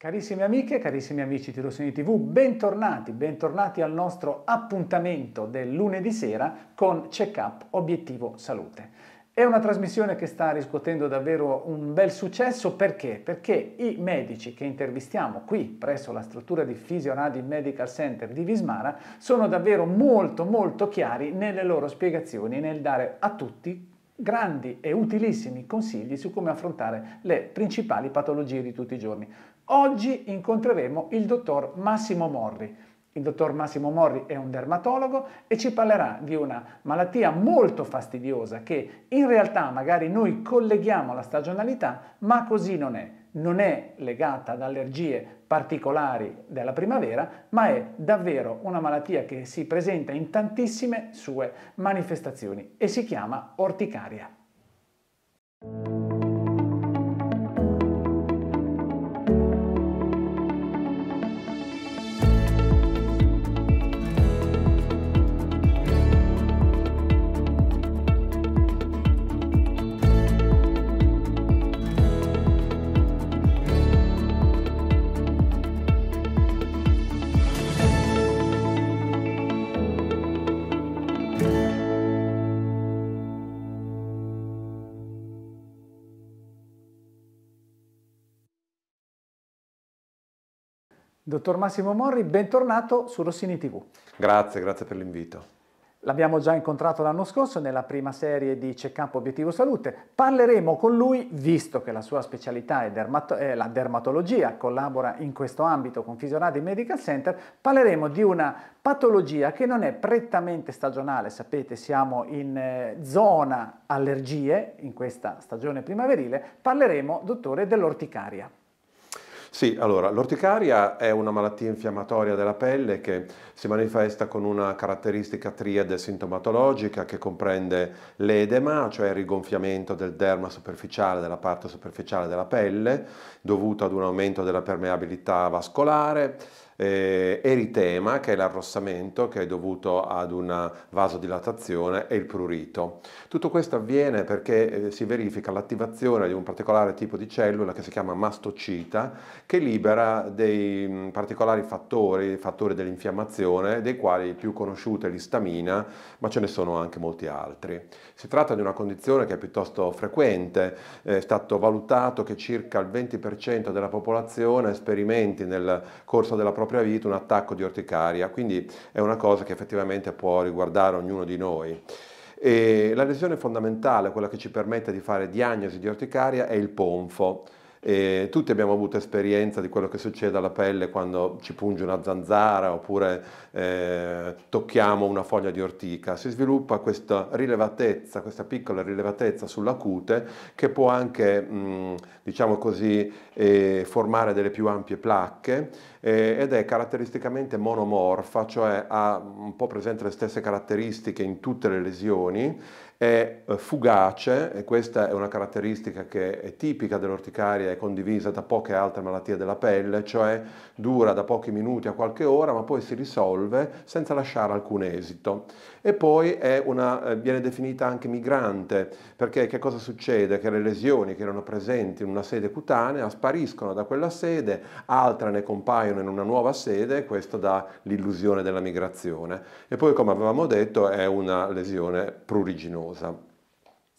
Carissime amiche, carissimi amici di Rossini TV, bentornati, bentornati al nostro appuntamento del lunedì sera con Check Up Obiettivo Salute. È una trasmissione che sta riscuotendo davvero un bel successo perché? Perché i medici che intervistiamo qui presso la struttura di Fisioradio Medical Center di Vismara sono davvero molto molto chiari nelle loro spiegazioni, e nel dare a tutti grandi e utilissimi consigli su come affrontare le principali patologie di tutti i giorni. Oggi incontreremo il dottor Massimo Morri. Il dottor Massimo Morri è un dermatologo e ci parlerà di una malattia molto fastidiosa che in realtà magari noi colleghiamo alla stagionalità, ma così non è. Non è legata ad allergie particolari della primavera, ma è davvero una malattia che si presenta in tantissime sue manifestazioni e si chiama orticaria. Dottor Massimo Morri, bentornato su Rossini TV. Grazie, grazie per l'invito. L'abbiamo già incontrato l'anno scorso nella prima serie di Check-up Obiettivo Salute. Parleremo con lui, visto che la sua specialità è, dermato è la dermatologia, collabora in questo ambito con Fisionati Medical Center, parleremo di una patologia che non è prettamente stagionale, sapete siamo in eh, zona allergie in questa stagione primaverile, parleremo, dottore, dell'orticaria. Sì, allora, l'orticaria è una malattia infiammatoria della pelle che si manifesta con una caratteristica triade sintomatologica che comprende l'edema, cioè il rigonfiamento del derma superficiale, della parte superficiale della pelle, dovuto ad un aumento della permeabilità vascolare, eh, eritema, che è l'arrossamento che è dovuto ad una vasodilatazione, e il prurito. Tutto questo avviene perché eh, si verifica l'attivazione di un particolare tipo di cellula che si chiama mastocita, che libera dei mh, mm, particolari fattori, fattori dell'infiammazione, dei quali più conosciuta è l'istamina, ma ce ne sono anche molti altri. Si tratta di una condizione che è piuttosto frequente, è stato valutato che circa il 20% della popolazione sperimenti nel corso della propria propria vita un attacco di orticaria, quindi è una cosa che effettivamente può riguardare ognuno di noi. E la lesione fondamentale, quella che ci permette di fare diagnosi di orticaria, è il ponfo. E tutti abbiamo avuto esperienza di quello che succede alla pelle quando ci punge una zanzara oppure eh, tocchiamo una foglia di ortica. Si sviluppa questa rilevatezza, questa piccola rilevatezza sulla cute che può anche, mh, mm, diciamo così, eh, formare delle più ampie placche eh, ed è caratteristicamente monomorfa, cioè ha un po' presente le stesse caratteristiche in tutte le lesioni, è eh, fugace e questa è una caratteristica che è tipica dell'orticaria è condivisa da poche altre malattie della pelle, cioè dura da pochi minuti a qualche ora ma poi si risolve senza lasciare alcun esito. E poi una, eh, viene definita anche migrante, perché che cosa succede? Che le lesioni che erano presenti in una sede cutanea spariscono da quella sede, altre ne compaiono in una nuova sede, questo dà l'illusione della migrazione. E poi come avevamo detto è una lesione pruriginosa.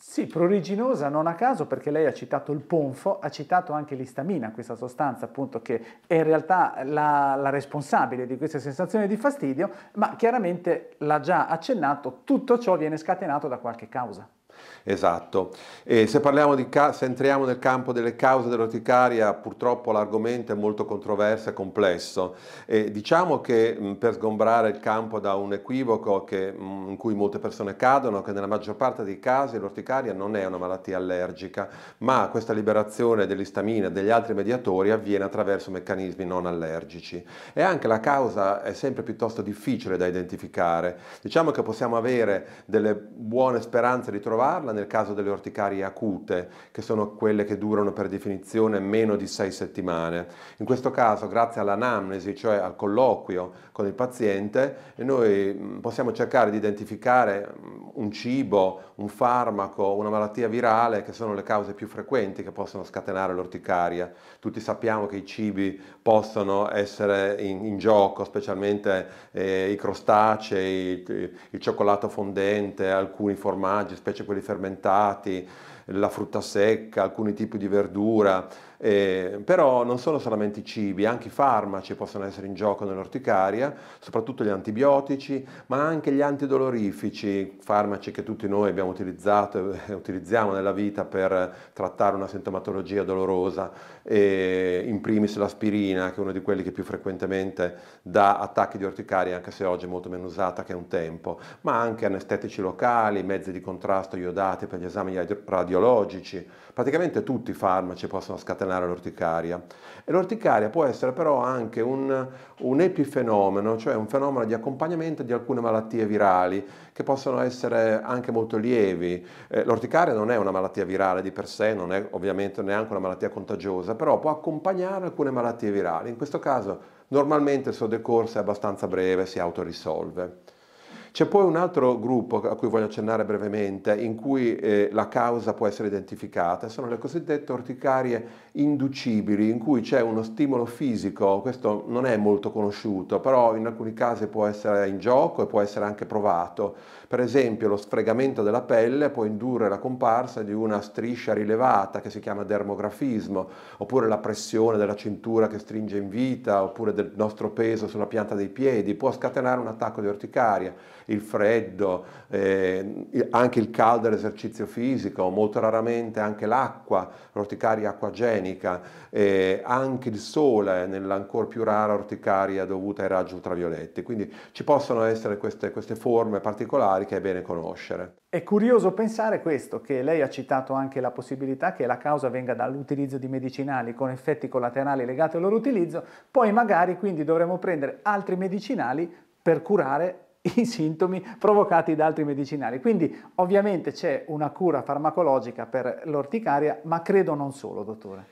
Sì, pruriginosa non a caso perché lei ha citato il ponfo, ha citato anche l'istamina, questa sostanza appunto che è in realtà la, la responsabile di queste sensazioni di fastidio, ma chiaramente l'ha già accennato, tutto ciò viene scatenato da qualche causa. Esatto. E se, di, se entriamo nel campo delle cause dell'orticaria, purtroppo l'argomento è molto controverso e complesso. E diciamo che mh, per sgombrare il campo da un equivoco che, mh, in cui molte persone cadono, che nella maggior parte dei casi l'orticaria non è una malattia allergica, ma questa liberazione dell'istamina e degli altri mediatori avviene attraverso meccanismi non allergici. E anche la causa è sempre piuttosto difficile da identificare. Diciamo che possiamo avere delle buone speranze di trovare farla nel caso delle orticarie acute, che sono quelle che durano per definizione meno di sei settimane. In questo caso, grazie all'anamnesi, cioè al colloquio con il paziente, noi mm, possiamo cercare di identificare mm, un cibo, un farmaco, una malattia virale che sono le cause più frequenti che possono scatenare l'orticaria. Tutti sappiamo che i cibi possono essere in, in gioco, specialmente eh, i crostacei, il, il cioccolato fondente, alcuni formaggi, specie quelli fermentati, la frutta secca, alcuni tipi di verdura eh, però non sono solamente i cibi, anche i farmaci possono essere in gioco nell'orticaria, soprattutto gli antibiotici, ma anche gli antidolorifici, farmaci che tutti noi abbiamo utilizzato e utilizziamo nella vita per trattare una sintomatologia dolorosa, eh, in primis l'aspirina, che è uno di quelli che più frequentemente dà attacchi di orticaria, anche se oggi è molto meno usata che un tempo, ma anche anestetici locali, mezzi di contrasto iodati per gli esami radiologici, praticamente tutti i farmaci possono scatenare sanare l'orticaria. E l'orticaria può essere però anche un, un epifenomeno, cioè un fenomeno di accompagnamento di alcune malattie virali che possono essere anche molto lievi. Eh, l'orticaria non è una malattia virale di per sé, non è ovviamente neanche una malattia contagiosa, però può accompagnare alcune malattie virali. In questo caso normalmente il suo decorso è abbastanza breve, si autorisolve. C'è poi un altro gruppo a cui voglio accennare brevemente, in cui eh, la causa può essere identificata, sono le cosiddette orticarie inducibili, in cui c'è uno stimolo fisico, questo non è molto conosciuto, però in alcuni casi può essere in gioco e può essere anche provato. Per esempio lo sfregamento della pelle può indurre la comparsa di una striscia rilevata che si chiama dermografismo, oppure la pressione della cintura che stringe in vita, oppure del nostro peso sulla pianta dei piedi, può scatenare un attacco di orticaria il freddo, eh, anche il caldo e l'esercizio fisico, molto raramente anche l'acqua, l'orticaria acquagenica, eh, anche il sole nell'ancora più rara orticaria dovuta ai raggi ultravioletti. Quindi ci possono essere queste, queste forme particolari che è bene conoscere. È curioso pensare questo, che lei ha citato anche la possibilità che la causa venga dall'utilizzo di medicinali con effetti collaterali legati al loro utilizzo, poi magari quindi dovremmo prendere altri medicinali per curare i sintomi provocati da altri medicinali. Quindi ovviamente c'è una cura farmacologica per l'orticaria, ma credo non solo, dottore.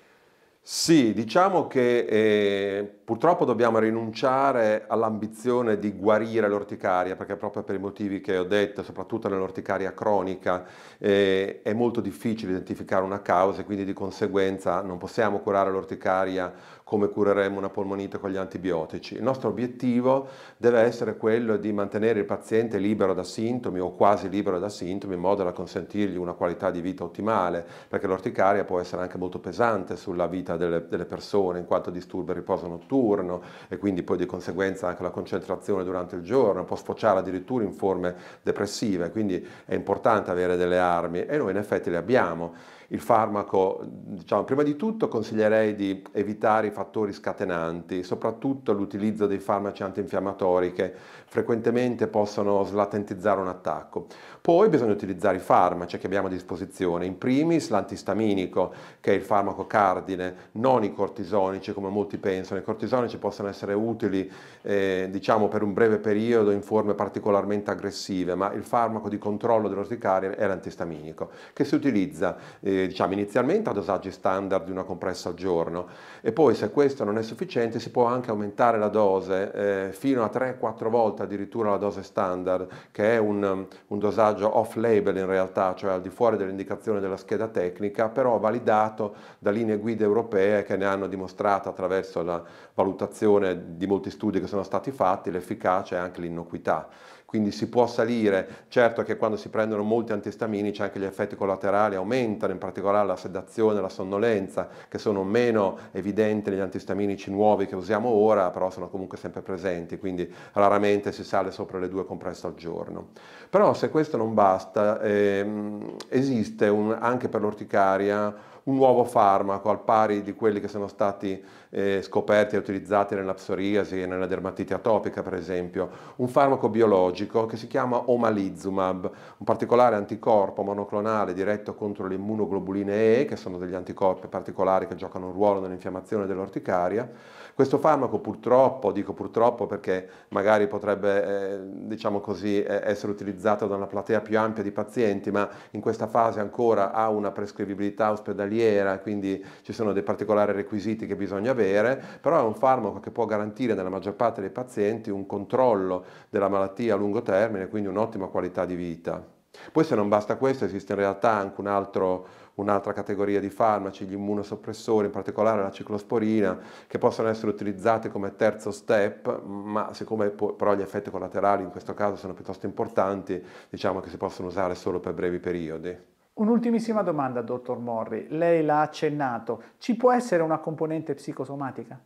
Sì, diciamo che eh, purtroppo dobbiamo rinunciare all'ambizione di guarire l'orticaria, perché proprio per i motivi che ho detto, soprattutto nell'orticaria cronica, eh, è molto difficile identificare una causa e quindi di conseguenza non possiamo curare l'orticaria come cureremmo una polmonite con gli antibiotici. Il nostro obiettivo deve essere quello di mantenere il paziente libero da sintomi o quasi libero da sintomi in modo da consentirgli una qualità di vita ottimale, perché l'orticaria può essere anche molto pesante sulla vita delle, delle, persone in quanto disturba il riposo notturno e quindi poi di conseguenza anche la concentrazione durante il giorno, può sfociare addirittura in forme depressive, quindi è importante avere delle armi e noi in effetti le abbiamo. Il farmaco, diciamo, prima di tutto consiglierei di evitare i fattori scatenanti, soprattutto l'utilizzo dei farmaci antinfiammatori che frequentemente possono slatentizzare un attacco. Poi bisogna utilizzare i farmaci che abbiamo a disposizione, in primis l'antistaminico che è il farmaco cardine, non i cortisonici come molti pensano. I cortisonici possono essere utili eh, diciamo per un breve periodo in forme particolarmente aggressive, ma il farmaco di controllo dell'orticaria è l'antistaminico che si utilizza eh, diciamo, inizialmente a dosaggi standard di una compressa al giorno e poi se questo non è sufficiente si può anche aumentare la dose eh, fino a 3-4 volte addirittura la dose standard che è un, un dosaggio off-label in realtà, cioè al di fuori dell'indicazione della scheda tecnica, però validato da linee guida europee che ne hanno dimostrato attraverso la valutazione di molti studi che sono stati fatti l'efficacia e anche l'innocuità quindi si può salire. Certo che quando si prendono molti antistaminici anche gli effetti collaterali aumentano, in particolare la sedazione, la sonnolenza, che sono meno evidenti negli antistaminici nuovi che usiamo ora, però sono comunque sempre presenti, quindi raramente si sale sopra le due compresse al giorno. Però se questo non basta, ehm, esiste un, anche per l'orticaria un nuovo farmaco al pari di quelli che sono stati eh, scoperti e utilizzati nella psoriasi e nella dermatite atopica per esempio, un farmaco biologico che si chiama omalizumab, un particolare anticorpo monoclonale diretto contro le immunoglobuline E, che sono degli anticorpi particolari che giocano un ruolo nell'infiammazione dell'orticaria. Questo farmaco purtroppo, dico purtroppo perché magari potrebbe eh, diciamo così, eh, essere utilizzato da una platea più ampia di pazienti, ma in questa fase ancora ha una prescrivibilità ospedaliera giornaliera, quindi ci sono dei particolari requisiti che bisogna avere, però è un farmaco che può garantire nella maggior parte dei pazienti un controllo della malattia a lungo termine, quindi un'ottima qualità di vita. Poi se non basta questo esiste in realtà anche un altro, un'altra categoria di farmaci, gli immunosoppressori, in particolare la ciclosporina, che possono essere utilizzati come terzo step, ma siccome però gli effetti collaterali in questo caso sono piuttosto importanti, diciamo che si possono usare solo per brevi periodi. Un'ultimissima domanda, dottor Morri. Lei l'ha accennato. Ci può essere una componente psicosomatica?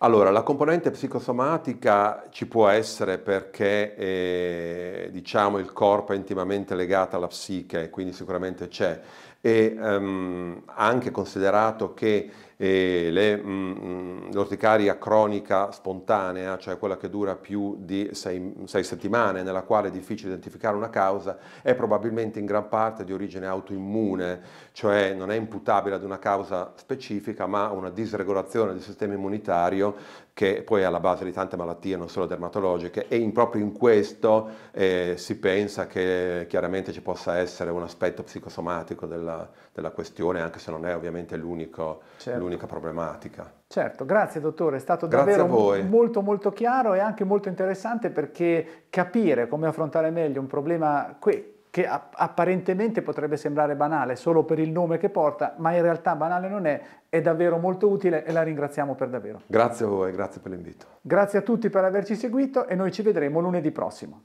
Allora, la componente psicosomatica ci può essere perché eh, diciamo, il corpo è intimamente legato alla psiche, quindi sicuramente c'è. E ehm, anche considerato che Mm, mm, l'orticaria cronica spontanea, cioè quella che dura più di sei, sei settimane, nella quale è difficile identificare una causa, è probabilmente in gran parte di origine autoimmune, cioè non è imputabile ad una causa specifica, ma a una disregolazione del sistema immunitario che poi è alla base di tante malattie, non solo dermatologiche, e in, proprio in questo eh, si pensa che chiaramente ci possa essere un aspetto psicosomatico della, della questione, anche se non è ovviamente l'unico certo l'unica problematica. Certo, grazie dottore, è stato grazie davvero molto molto chiaro e anche molto interessante perché capire come affrontare meglio un problema qui che apparentemente potrebbe sembrare banale solo per il nome che porta, ma in realtà banale non è, è davvero molto utile e la ringraziamo per davvero. Grazie a voi, grazie per l'invito. Grazie a tutti per averci seguito e noi ci vedremo lunedì prossimo.